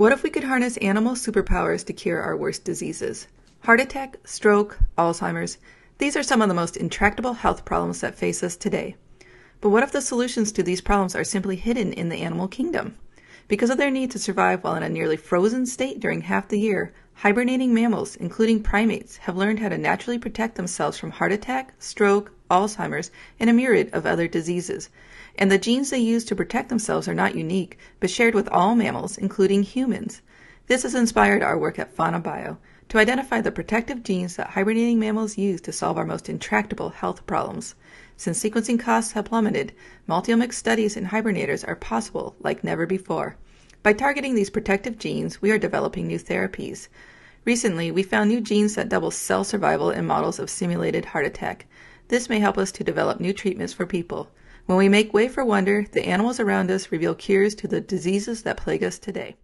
What if we could harness animal superpowers to cure our worst diseases? Heart attack, stroke, Alzheimer's. These are some of the most intractable health problems that face us today. But what if the solutions to these problems are simply hidden in the animal kingdom? Because of their need to survive while in a nearly frozen state during half the year, hibernating mammals, including primates, have learned how to naturally protect themselves from heart attack, stroke, Alzheimer's, and a myriad of other diseases. And the genes they use to protect themselves are not unique, but shared with all mammals, including humans. This has inspired our work at FaunaBio to identify the protective genes that hibernating mammals use to solve our most intractable health problems. Since sequencing costs have plummeted, multiomic studies in hibernators are possible like never before. By targeting these protective genes, we are developing new therapies. Recently, we found new genes that double cell survival in models of simulated heart attack. This may help us to develop new treatments for people. When we make way for wonder, the animals around us reveal cures to the diseases that plague us today.